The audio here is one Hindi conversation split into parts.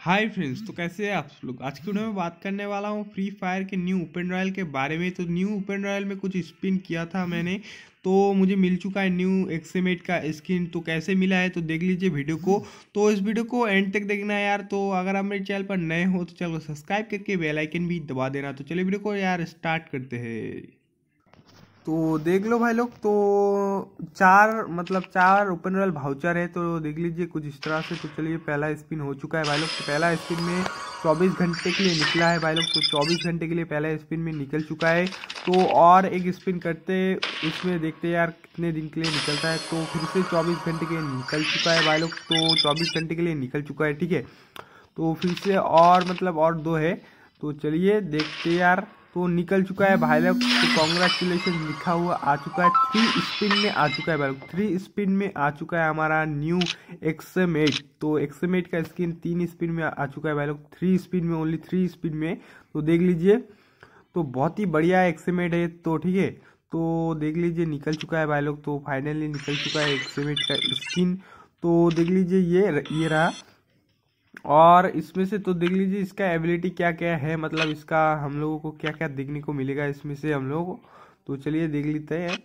हाय फ्रेंड्स तो कैसे हैं आप लोग आज की वीडियो में बात करने वाला हूँ फ्री फायर के न्यू ओपन रॉयल के बारे में तो न्यू ओपन रॉयल में कुछ स्पिन किया था मैंने तो मुझे मिल चुका है न्यू एक्सेमेट का स्किन तो कैसे मिला है तो देख लीजिए वीडियो को तो इस वीडियो को एंड तक देखना है यार तो अगर आप मेरे चैनल पर नए हो तो चैनल को सब्सक्राइब करके बेलाइकन भी दबा देना तो चलिए वीडियो को यार स्टार्ट करते हैं तो देख लो भाई लोग तो चार मतलब चार ओपन रॉयल भाउचर है तो देख लीजिए कुछ इस तरह से तो चलिए पहला स्पिन हो चुका है भाई लोग तो पहला स्पिन में 24 घंटे के लिए निकला है भाई लोग तो 24 घंटे के लिए पहला स्पिन में निकल चुका है तो और एक स्पिन करते इसमें देखते यार कितने दिन के लिए निकलता है तो फिर से चौबीस घंटे के लिए निकल चुका है भाई लोग तो चौबीस घंटे के लिए निकल चुका है ठीक है तो फिर से और मतलब और दो है तो चलिए देखते यार तो निकल चुका है भाई लोग तो कॉन्ग्रेचुलेसन लिखा हुआ आ चुका है थ्री स्पिन में आ चुका है भाई लोग थ्री स्पिन में आ चुका है हमारा न्यू एक्समेट तो एक्समेट का स्किन तीन स्पिन में आ चुका है भाई लोग थ्री स्पिन में ओनली थ्री स्पिन में तो देख लीजिए तो बहुत ही बढ़िया एक्समेट है तो ठीक है तो देख लीजिए निकल चुका है भाई लोग तो फाइनली निकल चुका है एक्समेट का स्किन तो देख लीजिए ये ये रहा और इसमें से तो देख लीजिए इसका एबिलिटी क्या क्या है मतलब इसका हम लोगों को क्या क्या देखने को मिलेगा इसमें से हम लोगों को तो चलिए देख लेते हैं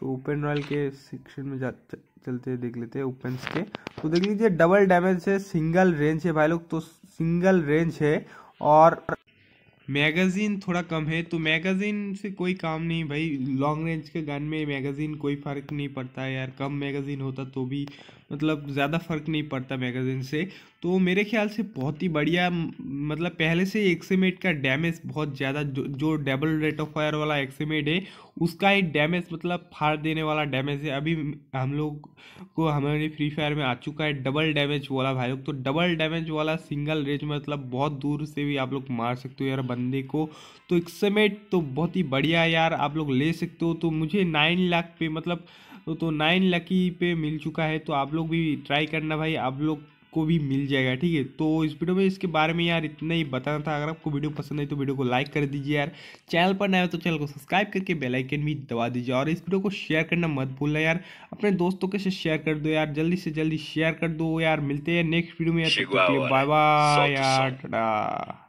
तो ओपन रॉयल के सेक्शन में जाते चलते देख लेते हैं ओपन के तो देख लीजिए डबल डैमेज है सिंगल रेंज है भाई लोग तो सिंगल रेंज है और मैगज़ीन थोड़ा कम है तो मैगज़ीन से कोई काम नहीं भाई लॉन्ग रेंज के गन में मैगज़ीन कोई फ़र्क नहीं पड़ता है यार कम मैगज़ीन होता तो भी मतलब ज़्यादा फ़र्क नहीं पड़ता मैगज़ीन से तो मेरे ख्याल से बहुत ही बढ़िया मतलब पहले से एक्सीमेट का डैमेज बहुत ज़्यादा जो जो डबल रेट ऑफ फायर वाला एक्सीमेट है उसका ही डैमेज मतलब फाड़ देने वाला डैमेज है अभी हम लोग को हमारे फ्री फायर में आ चुका है डबल डैमेज वाला भाई लोग तो डबल डैमेज वाला सिंगल रेंज मतलब बहुत दूर से भी आप लोग मार सकते हो यार बंदे को तो एक्सीमेट तो बहुत ही बढ़िया यार आप लोग ले सकते हो तो मुझे नाइन लाख पे मतलब तो नाइन लकी पे मिल चुका है तो आप लोग भी ट्राई करना भाई आप लोग आपको भी मिल जाएगा ठीक है तो इस वीडियो में इसके बारे में यार इतना ही बताना था अगर आपको वीडियो पसंद आई तो वीडियो को लाइक कर दीजिए यार चैनल पर नया तो चैनल को सब्सक्राइब करके बेलाइकन भी दबा दीजिए और इस वीडियो को शेयर करना मत भूलना यार अपने दोस्तों के साथ शेयर कर दो यार जल्दी से जल्दी शेयर कर दो यार मिलते हैं नेक्स्ट वीडियो में यार बाय बाय यार